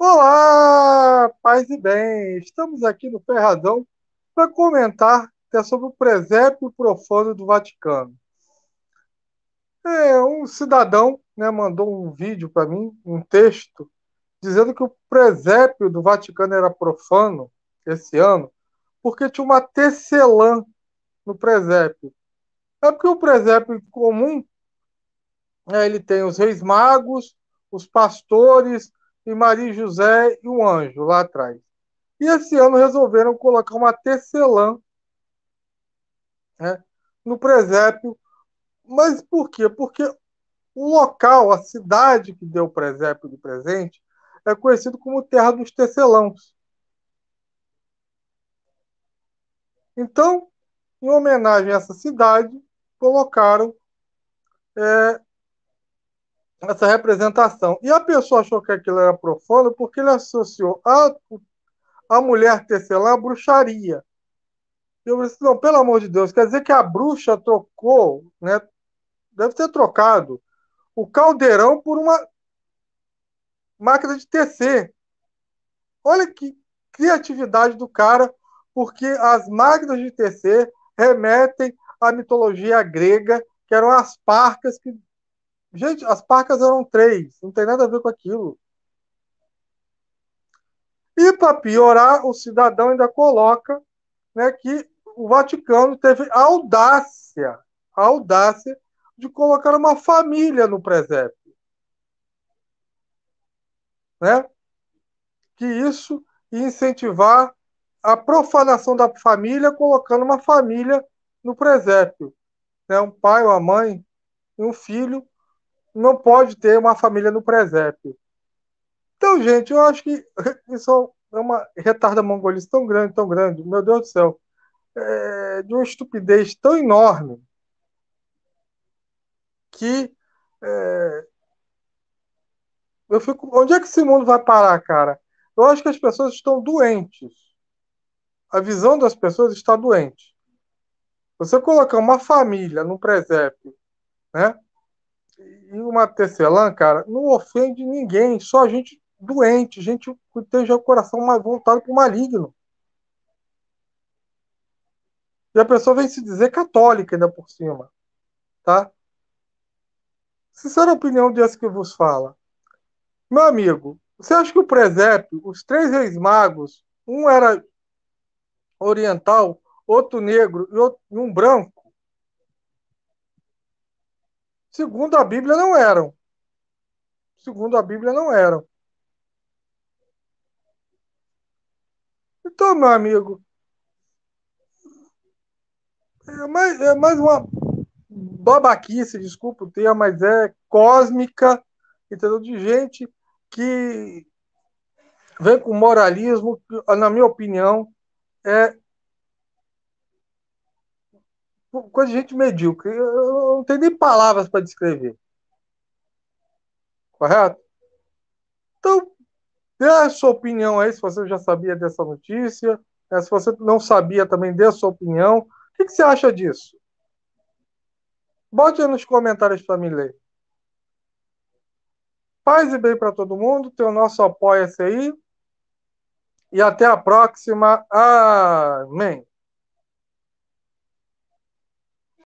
Olá, paz e bem! Estamos aqui no Ferradão para comentar sobre o presépio profano do Vaticano. É, um cidadão né, mandou um vídeo para mim, um texto, dizendo que o presépio do Vaticano era profano esse ano porque tinha uma tecelã no presépio. É porque o presépio comum é, ele tem os reis magos, os pastores, e Maria José e um anjo lá atrás. E esse ano resolveram colocar uma tecelã né, no presépio. Mas por quê? Porque o local, a cidade que deu o presépio de presente, é conhecido como Terra dos Tecelãos. Então, em homenagem a essa cidade, colocaram é, essa representação. E a pessoa achou que aquilo era profano porque ele associou a, a mulher tecelã à bruxaria. E eu disse, assim, não, pelo amor de Deus, quer dizer que a bruxa trocou, né, deve ter trocado, o caldeirão por uma máquina de tecer. Olha que criatividade do cara, porque as máquinas de tecer remetem à mitologia grega, que eram as parcas que Gente, as parcas eram três, não tem nada a ver com aquilo. E para piorar, o cidadão ainda coloca né, que o Vaticano teve a audácia, audácia de colocar uma família no presépio. Né? Que isso ia incentivar a profanação da família, colocando uma família no presépio. Né? Um pai, uma mãe e um filho não pode ter uma família no presépio. Então, gente, eu acho que isso é uma retarda mongolista tão grande, tão grande, meu Deus do céu, é, de uma estupidez tão enorme que é, eu fico, onde é que esse mundo vai parar, cara? Eu acho que as pessoas estão doentes. A visão das pessoas está doente. Você colocar uma família no presépio, né? e uma tecelã, cara, não ofende ninguém, só gente doente, gente que esteja o coração mais voltado para o maligno. E a pessoa vem se dizer católica ainda por cima, tá? Sincera opinião desse que vos fala. Meu amigo, você acha que o presépio, os três reis magos, um era oriental, outro negro e um branco, Segundo a Bíblia, não eram. Segundo a Bíblia, não eram. Então, meu amigo, é mais, é mais uma babaquice, desculpa o termo, mas é cósmica, entendeu? De gente que vem com moralismo, que, na minha opinião, é coisa de gente medíocre. Eu não tenho nem palavras para descrever. Correto? Então, dê a sua opinião aí, se você já sabia dessa notícia. Né? Se você não sabia também, dê a sua opinião. O que, você acha disso? Bote aí nos comentários para mim ler. Paz e bem para todo mundo. Tem o nosso apoia-se aí. E até a próxima. Amém.